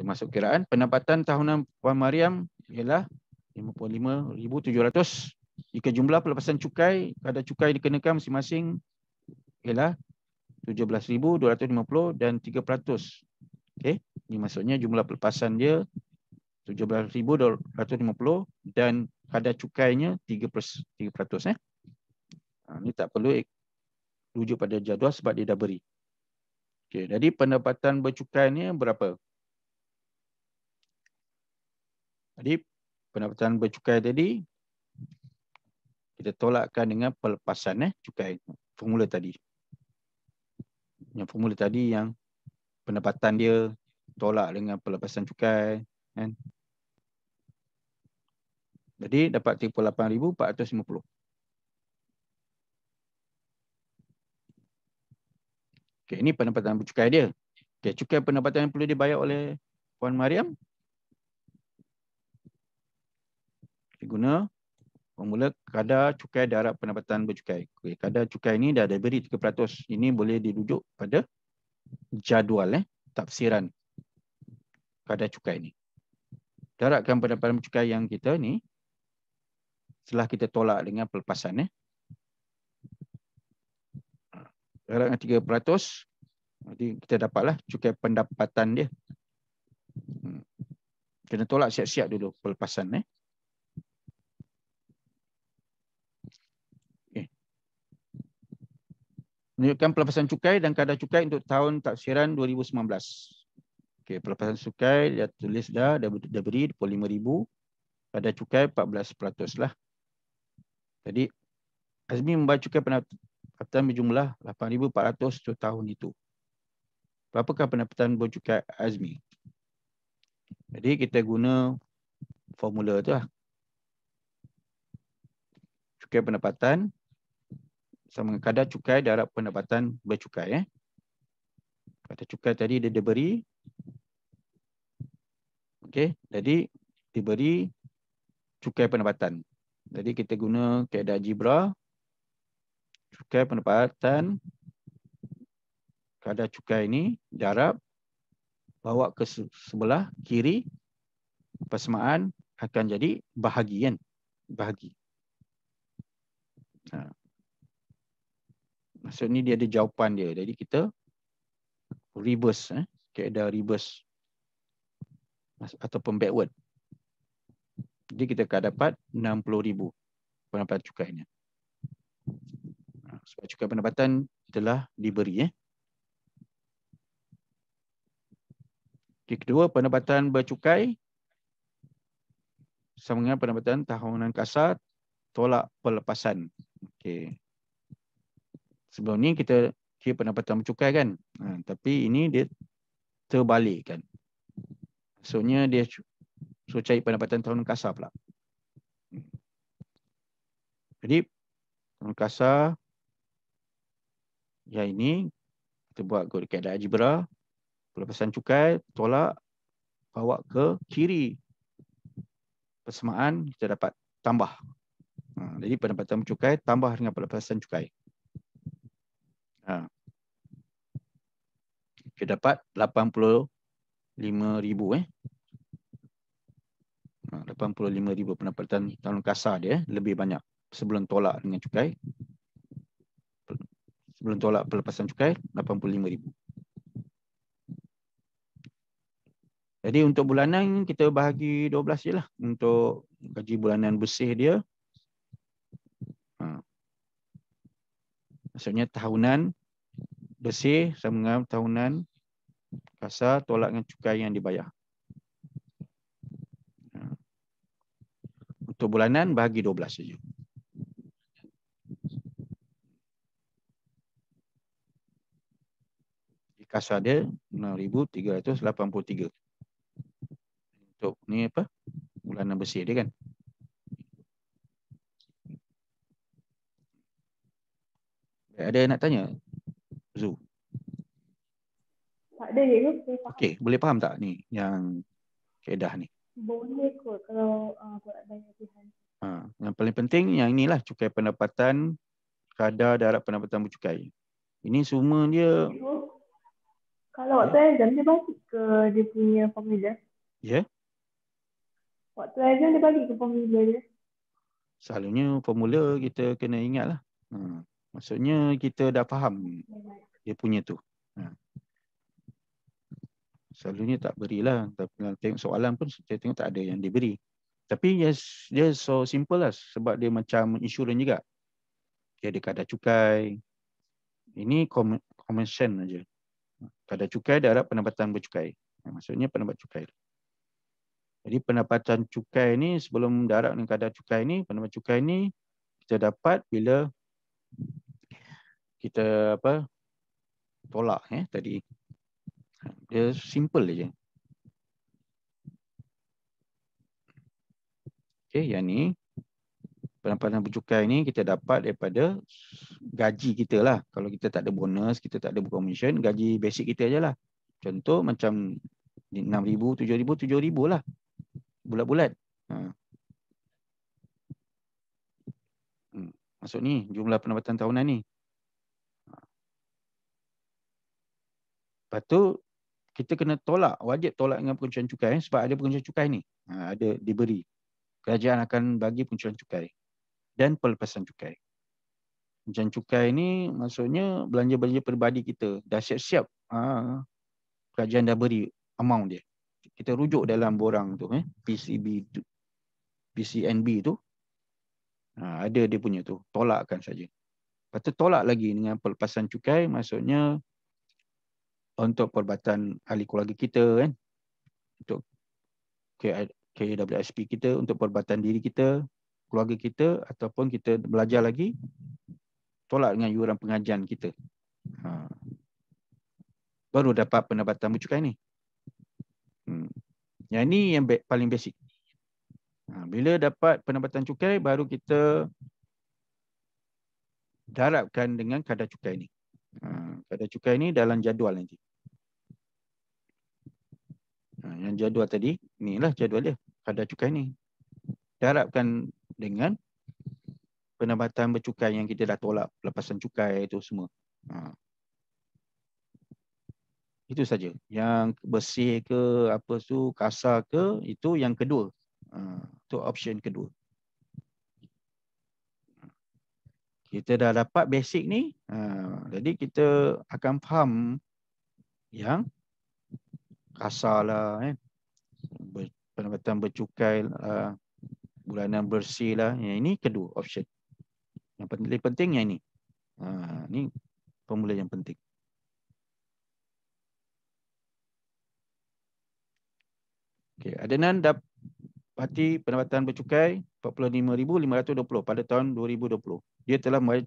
termasuk kiraan. Pendapatan tahunan Puan Mariam ialah 55,700. Jika jumlah pelepasan cukai, kadar cukai dikenakan masing-masing ialah 17,250 dan 3%. Okey, ini maksudnya jumlah pelepasan dia 17,250 dan kadar cukainya 3%, per, 3% eh. Ha, ini tak perlu tuju pada jadual sebab dia dah beri. Okay, jadi pendapatan bercukai ni berapa? Jadi pendapatan bercukai tadi kita tolakkan dengan pelepasan eh cukai formula tadi. Yang formula tadi yang pendapatan dia tolak dengan pelepasan cukai kan. Jadi dapat 38450. Okey ini pendapatan bercukai dia. Okey cukai pendapatan yang perlu dibayar oleh puan Mariam guna formula kadar cukai darab pendapatan bercukai. Okay, kadar cukai ini dah diberi 3%. Ini boleh dirujuk pada jadual eh, tafsiran kadar cukai ini. Darabkan pendapatan bercukai yang kita ni setelah kita tolak dengan pelepasan. Eh. Darabkan 3%. Kita dapatlah cukai pendapatan dia. Hmm. Kena tolak siap-siap dulu pelepasan. Eh. menunjukkan pelepasan cukai dan kadar cukai untuk tahun taksiran 2019. Okey, pelepasan cukai dia tulis dah dah, beri 25000, kadar cukai 14% lah. Jadi Azmi membayar cukai pendapatan berjumlah 8400 untuk tahun itu. Berapakah pendapatan cukai Azmi? Jadi kita guna formula tu lah. Cukai pendapatan sama dengan kadar cukai darab pendapatan bercukai. Eh. Kadar cukai tadi dia diberi. Okey, jadi diberi cukai pendapatan. Jadi kita guna kaedah jibra, cukai pendapatan kadar cukai ini darab bawa ke sebelah kiri persamaan akan jadi bahagian, Bahagi. Ha. So ni dia ada jawapan dia. Jadi kita reverse. Eh? Kita ada reverse. Ataupun backward. Jadi kita akan dapat RM60,000 pendapatan cukainya. Ha, sebab cukai pendapatan telah diberi. Eh? Okay, kedua, pendapatan bercukai. Sama dengan pendapatan tahunan kasar tolak pelepasan. Okay sebelum ni kita kira pendapatan bercukai kan. Ha, tapi ini dia terbalik kan. Maksudnya dia so cari pendapatan tahun kasar pula. Jadi tahun kasar yang ini kita buat kod dekat algebra pelepasan cukai tolak bawa ke kiri persamaan kita dapat tambah. Ha, jadi pendapatan cukai tambah dengan pelepasan cukai. Ha. Kita dapat 85,000 eh. 85,000 ha, pendapatan tahun kasar dia eh. lebih banyak sebelum tolak dengan cukai. Sebelum tolak pelepasan cukai 85,000. Jadi untuk bulanan kita bahagi 12 je lah untuk gaji bulanan bersih dia. Ha. Maksudnya tahunan bersih sama dengan tahunan kasar tolak dengan cukai yang dibayar. Ha. Untuk bulanan bahagi 12 saja. Di kasar dia 6383. Untuk ni apa? Bulanan bersih dia kan. Ada nak tanya? Tak ada ya ke? Okey, boleh faham tak ni yang kaedah ni? Boleh kot kalau uh, banyak pilihan. Ha, yang paling penting yang inilah cukai pendapatan kadar darab pendapatan bercukai. Ini semua dia Kalau waktu hmm? ya. exam dia bagi ke dia punya formula? Ya. Yeah. Waktu exam dia bagi ke formula dia? Selalunya formula kita kena ingatlah. Hmm. Maksudnya kita dah faham dia punya tu. Hmm. Selalunya tak berilah. Tapi tengok soalan pun saya tengok tak ada yang diberi. Tapi yes, dia so simple lah. Sebab dia macam insurans juga. Dia ada kadar cukai. Ini common sense aja. Kadar cukai darab pendapatan bercukai. Maksudnya pendapat cukai. Jadi pendapatan cukai ni sebelum darab dengan kadar cukai ni, pendapat cukai ni kita dapat bila kita apa tolak eh tadi dia simple je. Okey, yang ni penampilan bercukai ni kita dapat daripada gaji kita lah. Kalau kita tak ada bonus, kita tak ada commission, gaji basic kita lah. Contoh macam 6000, 7000, 7000 lah. Bulat-bulat. Ha. Hmm, Masuk ni jumlah pendapatan tahunan ni. Ha. Lepas tu kita kena tolak wajib tolak dengan pengucuran cukai eh, sebab ada pengucuran cukai ni ha, ada diberi kerajaan akan bagi pengucuran cukai dan pelepasan cukai pengucuran cukai ni maksudnya belanja-belanja peribadi kita dah siap-siap ha, kerajaan dah beri amount dia kita rujuk dalam borang tu eh PCB tu PCNB tu ha, ada dia punya tu tolakkan saja Lepas tolak lagi dengan pelepasan cukai maksudnya untuk perbatan ahli keluarga kita kan untuk KWSP kita untuk perbatan diri kita keluarga kita ataupun kita belajar lagi tolak dengan yuran pengajian kita ha. baru dapat pendapatan bercukai ini. hmm. yang ni yang paling basic ha, bila dapat pendapatan cukai baru kita darabkan dengan kadar cukai ni ha, kadar cukai ni dalam jadual nanti hmm. Ha, yang jadual tadi, inilah jadual dia. Kadar cukai ni. Darabkan dengan penambatan bercukai yang kita dah tolak. pelepasan cukai itu semua. Ha. Itu saja. Yang bersih ke, apa tu, kasar ke, itu yang kedua. Ha. Itu option kedua. Kita dah dapat basic ni. Ha. Jadi kita akan faham yang kasar lah eh. Ber, penempatan bercukai uh, bulanan bersih lah. Yang ini kedua option. Yang paling penting yang ini. Uh, ini pemula yang penting. Okay. Adanan dapati penempatan bercukai RM45,520 pada tahun 2020. Dia telah membayar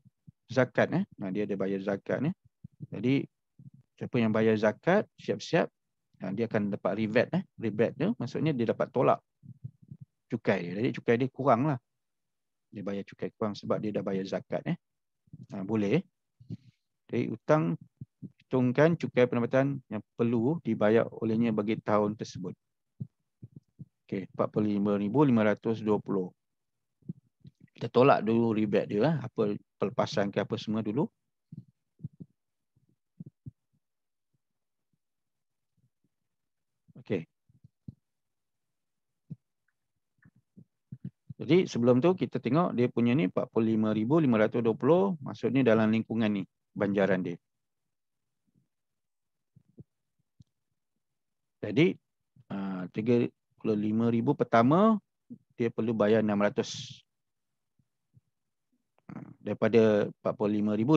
zakat. Eh? Ha, dia ada bayar zakat. Eh? Jadi siapa yang bayar zakat siap-siap dia akan dapat revet eh revet tu maksudnya dia dapat tolak cukai dia jadi cukai dia kurang lah, dia bayar cukai kurang sebab dia dah bayar zakat eh ha, boleh eh. jadi hutang hitungkan cukai pendapatan yang perlu dibayar olehnya bagi tahun tersebut okey 45520 kita tolak dulu revet dia apa pelepasan ke apa semua dulu Jadi sebelum tu kita tengok dia punya ni 45520 maksudnya dalam lingkungan ni banjaran dia. Jadi 35000 ah, pertama dia perlu bayar 600 ah, daripada 45520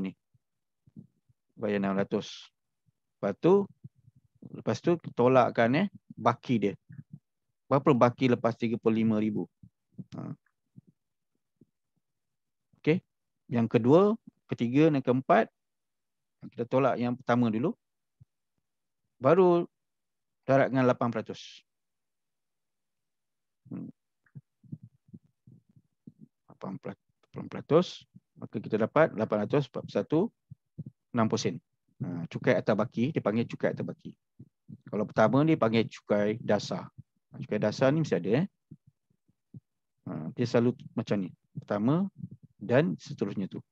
ni. Bayar 600. Lepas tu lepas tu tolakkan eh baki dia. Berapa baki lepas 35000? Ha. Okey. Yang kedua, ketiga dan keempat kita tolak yang pertama dulu. Baru darat dengan 8%. Hmm. peratus maka kita dapat 841.60 sen. Ha, cukai atau baki dipanggil cukai atau baki. Kalau pertama ni panggil cukai dasar. Ha, cukai dasar ni mesti ada eh. Ha, dia selalu macam ni. Pertama dan seterusnya tu.